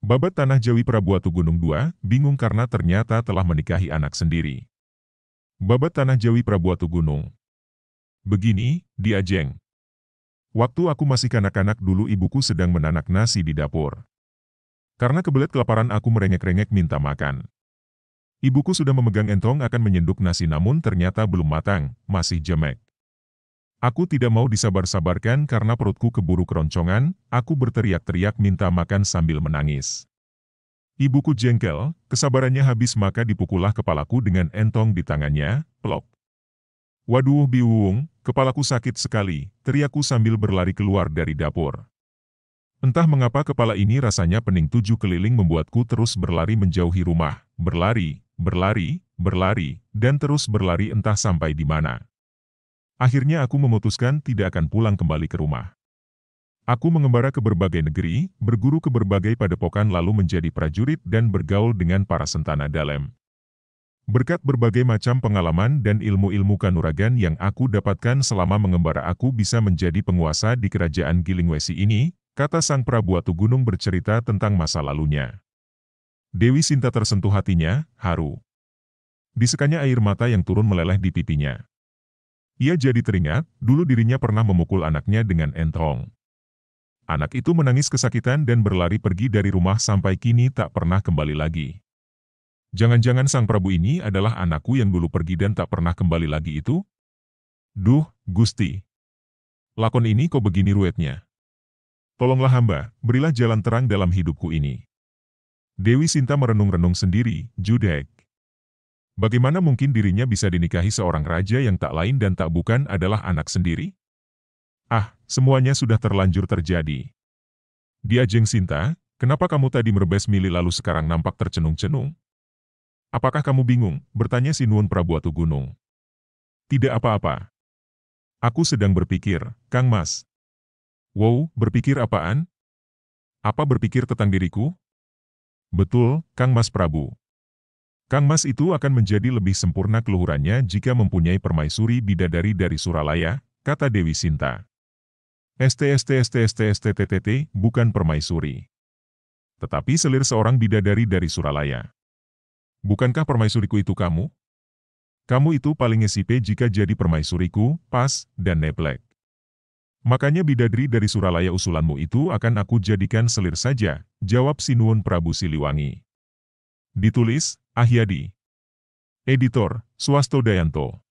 Babat Tanah Jawi Prabuatu Gunung 2, bingung karena ternyata telah menikahi anak sendiri. Babat Tanah Jawi Prabuatu Gunung. Begini, dia jeng. Waktu aku masih kanak-kanak dulu ibuku sedang menanak nasi di dapur. Karena kebelet kelaparan aku merengek-rengek minta makan. Ibuku sudah memegang entong akan menyenduk nasi namun ternyata belum matang, masih jemek. Aku tidak mau disabar-sabarkan karena perutku keburu keroncongan, aku berteriak-teriak minta makan sambil menangis. Ibuku jengkel, kesabarannya habis maka dipukullah kepalaku dengan entong di tangannya, plop. Waduh biwung, kepalaku sakit sekali, teriakku sambil berlari keluar dari dapur. Entah mengapa kepala ini rasanya pening tujuh keliling membuatku terus berlari menjauhi rumah, berlari, berlari, berlari, dan terus berlari entah sampai di mana. Akhirnya aku memutuskan tidak akan pulang kembali ke rumah. Aku mengembara ke berbagai negeri, berguru ke berbagai padepokan lalu menjadi prajurit dan bergaul dengan para sentana dalem. Berkat berbagai macam pengalaman dan ilmu-ilmu kanuragan yang aku dapatkan selama mengembara aku bisa menjadi penguasa di kerajaan Gilingwesi ini, kata Sang Prabu Atu Gunung bercerita tentang masa lalunya. Dewi Sinta tersentuh hatinya, haru. Disekanya air mata yang turun meleleh di pipinya. Ia jadi teringat, dulu dirinya pernah memukul anaknya dengan entong. Anak itu menangis kesakitan dan berlari pergi dari rumah sampai kini tak pernah kembali lagi. Jangan-jangan sang Prabu ini adalah anakku yang dulu pergi dan tak pernah kembali lagi itu? Duh, Gusti. Lakon ini kok begini ruetnya. Tolonglah hamba, berilah jalan terang dalam hidupku ini. Dewi Sinta merenung-renung sendiri, judek. Bagaimana mungkin dirinya bisa dinikahi seorang raja yang tak lain dan tak bukan adalah anak sendiri? Ah, semuanya sudah terlanjur terjadi. Dia Jeng Sinta, kenapa kamu tadi merebes mili lalu sekarang nampak tercenung-cenung? Apakah kamu bingung? Bertanya Sinuun Prabuatu Gunung. Tidak apa-apa. Aku sedang berpikir, Kang Mas. Wow, berpikir apaan? Apa berpikir tentang diriku? Betul, Kang Mas Prabu. Kang Mas itu akan menjadi lebih sempurna keluhurannya jika mempunyai permaisuri bidadari dari Suralaya, kata Dewi Sinta. STSTSTSTSTTTT bukan permaisuri. Tetapi selir seorang bidadari dari Suralaya. Bukankah permaisuriku itu kamu? Kamu itu paling esipe jika jadi permaisuriku, pas, dan neplek. Makanya bidadari dari Suralaya usulanmu itu akan aku jadikan selir saja, jawab Sinuun Prabu Siliwangi. Ditulis, Ahyadi. Editor, Swasto Dayanto.